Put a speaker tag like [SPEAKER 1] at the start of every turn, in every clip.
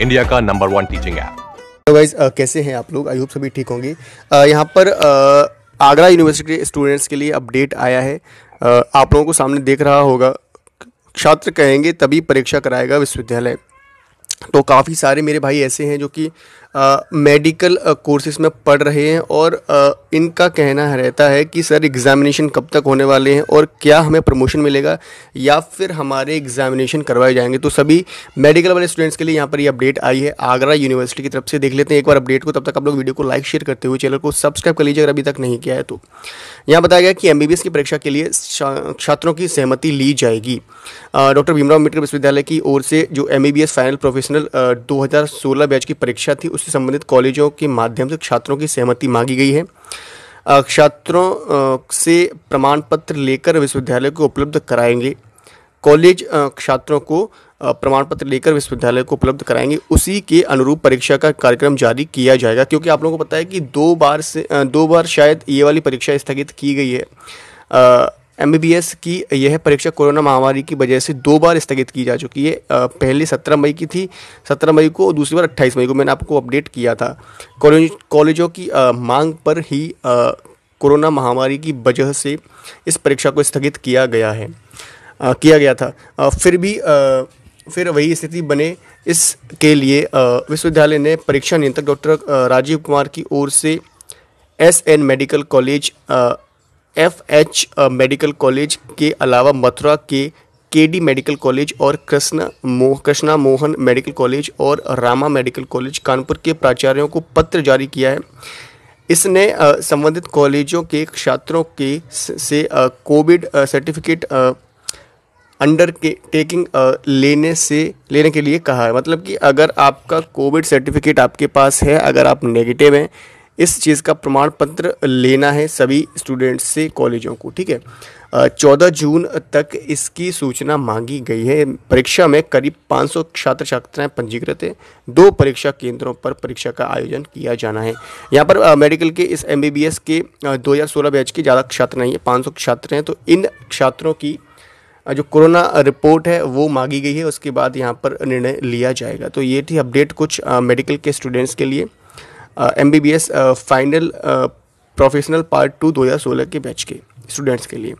[SPEAKER 1] India का number one teaching app
[SPEAKER 2] otherwise uh, कैसे हैं आप लोग आई होप सभी ठीक होंगे uh, यहाँ पर uh, आगरा यूनिवर्सिटी के स्टूडेंट्स के लिए अपडेट आया है आप लोगों को सामने देख रहा होगा छात्र कहेंगे तभी परीक्षा कराएगा विश्वविद्यालय तो काफ़ी सारे मेरे भाई ऐसे हैं जो कि मेडिकल कोर्सेज में पढ़ रहे हैं और आ, इनका कहना है रहता है कि सर एग्ज़ामिनेशन कब तक होने वाले हैं और क्या हमें प्रमोशन मिलेगा या फिर हमारे एग्ज़ामिनेशन करवाए जाएंगे तो सभी मेडिकल वाले स्टूडेंट्स के लिए यहाँ पर ये यह अपडेट आई है आगरा यूनिवर्सिटी की तरफ से देख लेते हैं एक बार अपडेट को तब तक आप लोग वीडियो को लाइक शेयर करते हुए चैनल को सब्सक्राइब कर लीजिए अगर अभी तक नहीं किया है तो यहाँ बताया गया कि एम की परीक्षा के लिए छात्रों की सहमति ली जाएगी डॉक्टर भीमराव अम्बेडकर विश्वविद्यालय की ओर से जो एम फाइनल प्रोफेशनल दो बैच की परीक्षा थी उससे संबंधित कॉलेजों के माध्यम से छात्रों की सहमति मांगी गई है छात्रों से प्रमाण पत्र लेकर विश्वविद्यालय को उपलब्ध कराएंगे कॉलेज छात्रों को प्रमाण पत्र लेकर विश्वविद्यालय को उपलब्ध कराएंगे उसी के अनुरूप परीक्षा का कार्यक्रम जारी किया जाएगा क्योंकि आप लोगों को पता है कि दो बार से दो बार शायद ये वाली परीक्षा स्थगित की गई है एम की यह परीक्षा कोरोना महामारी की वजह से दो बार स्थगित की जा चुकी है पहले सत्रह मई की थी सत्रह मई को और दूसरी बार अट्ठाईस मई को मैंने आपको अपडेट किया था कॉलेज कॉलेजों की मांग पर ही कोरोना महामारी की वजह से इस परीक्षा को स्थगित किया गया है आ, किया गया था आ, फिर भी आ, फिर वही स्थिति बने इसके लिए विश्वविद्यालय ने परीक्षा नियंत्रक डॉक्टर राजीव कुमार की ओर से S N medical college F H medical college के अलावा मथुरा के के डी मेडिकल कॉलेज और कृष्ण मोह कृष्णा मोहन मेडिकल कॉलेज और रामा मेडिकल कॉलेज कानपुर के प्राचार्यों को पत्र जारी किया है इसने uh, संबंधित कॉलेजों के छात्रों के से uh, covid certificate uh, under के टेकिंग लेने से लेने के लिए कहा है मतलब कि अगर आपका कोविड सर्टिफिकेट आपके पास है अगर आप नेगेटिव हैं इस चीज़ का प्रमाण पत्र लेना है सभी स्टूडेंट्स से कॉलेजों को ठीक है चौदह जून तक इसकी सूचना मांगी गई है परीक्षा में करीब 500 छात्र छात्राएं पंजीकृत हैं दो परीक्षा केंद्रों पर परीक्षा का आयोजन किया जाना है यहाँ पर आ, मेडिकल के इस एम के दो हज़ार सोलह बैच के ज़्यादा छात्र नहीं है पाँच छात्र हैं तो इन छात्रों की जो कोरोना रिपोर्ट है वो मांगी गई है उसके बाद यहाँ पर निर्णय लिया जाएगा तो ये थी अपडेट कुछ मेडिकल के स्टूडेंट्स के लिए M B B S final professional part two दो हज़ार सोलह के बैच के स्टूडेंट्स के लिए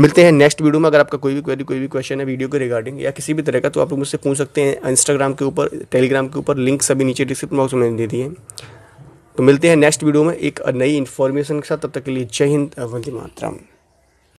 [SPEAKER 2] मिलते हैं नेक्स्ट वीडियो में अगर आपका कोई भी क्वेरी कोई भी क्वेश्चन है वीडियो के रिगार्डिंग या किसी भी तरह का तो आप लोग मुझसे पूछ सकते हैं इंस्टाग्राम के ऊपर टेलीग्राम के ऊपर लिंक सभी नीचे डिस्क्रिप्शन बॉक्स में दे दिए तो मिलते हैं नेक्स्ट वीडियो में एक नई इन्फॉर्मेशन के साथ तब तक के लिए जय हिंद वंदे मातराम